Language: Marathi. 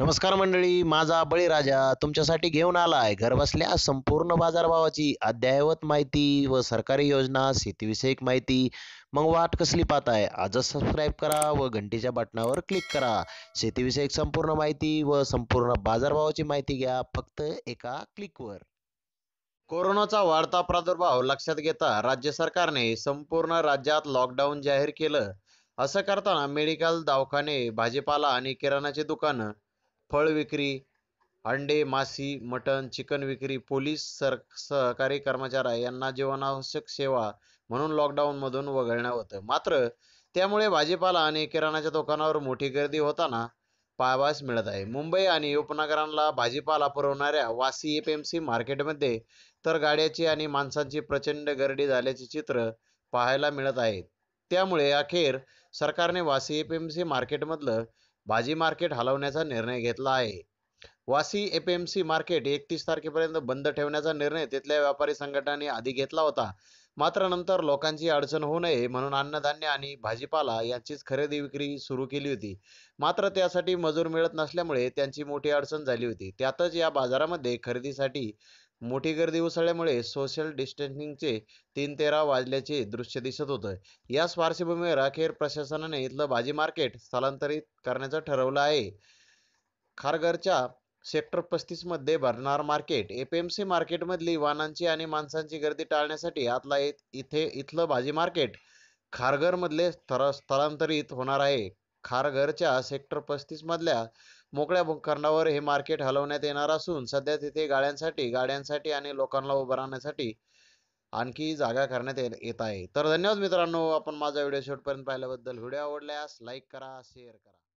नमस्कार मंडळी माझा बळीराजा तुमच्यासाठी घेऊन आलाय घर घरबसल्या संपूर्ण बाजारभावाची अद्ययावत माहिती व सरकारी योजना शेतीविषयक माहिती मग वाट कसली पाहत आहे आजच सबस्क्राईब करा व घंटीच्या बटनावर क्लिक करा शेतीविषयक संपूर्ण माहिती व संपूर्ण बाजारभावाची माहिती घ्या फक्त एका क्लिकवर कोरोनाचा वाढता प्रादुर्भाव लक्षात घेता राज्य सरकारने संपूर्ण राज्यात लॉकडाऊन जाहीर केलं असं करताना मेडिकल दवाखाने भाजीपाला आणि किराणाचे दुकानं फळ विक्री अंडे मासे मटण चिकन विक्री पोलीस सर सहकारी कर्मचारी यांना जीवनावश्यक सेवा म्हणून मधून वगळण्यात होतं मात्र त्यामुळे भाजीपाला आणि किराणाच्या दुकानावर मोठी गर्दी होताना पाहायला मिळत आहे मुंबई आणि उपनगरांना भाजीपाला पुरवणाऱ्या वासी एफ एम सी मार्केटमध्ये तर गाड्याची आणि माणसांची प्रचंड गर्दी झाल्याचे चित्र पाहायला मिळत आहे त्यामुळे अखेर सरकारने वासी एफ एम सी मार्केटमधलं भाजी मार्केट हलवण्याचा निर्णय घेतला आहे वासी एपीएमसी मार्केट एकतीस तारखेपर्यंत बंद ठेवण्याचा निर्णय तिथल्या व्यापारी संघटनांनी आधी घेतला होता मात्र नंतर लोकांची अडचण होऊ नये म्हणून अन्नधान्य आणि भाजीपाला यांचीच खरेदी विक्री सुरू केली होती मात्र त्यासाठी मजूर मिळत नसल्यामुळे त्यांची मोठी अडचण झाली होती त्यातच या बाजारामध्ये खरेदीसाठी मोठी गर्दी उसळल्यामुळे सोशल डिस्टन्सिंगचे तीन तेरा वाजल्याचे दृश्य दिसत होतं याच पार्श्वभूमीवर अखेर प्रशासनाने इथलं भाजी मार्केट स्थलांतरित करण्याचं ठरवलं आहे खारघरच्या सेक्टर पस्तीसमध्ये भरणार मार्केट एपीएमसी मार्केटमधली वाहनांची आणि माणसांची गर्दी टाळण्यासाठी आतला इथे इथलं भाजी मार्केट खारघर खारघरमधले स्थलांतरित होणार आहे खारघरच्या सेक्टर मधल्या मोकळ्या भूखंडावर हे मार्केट हलवण्यात येणार असून सध्या तिथे गाड्यांसाठी गाड्यांसाठी आणि लोकांना उभं राहण्यासाठी आणखी जागा करण्यात येत आहे तर धन्यवाद मित्रांनो आपण माझा व्हिडिओ शेवटपर्यंत पाहिल्याबद्दल व्हिडिओ आवडल्यास लाईक करा शेअर करा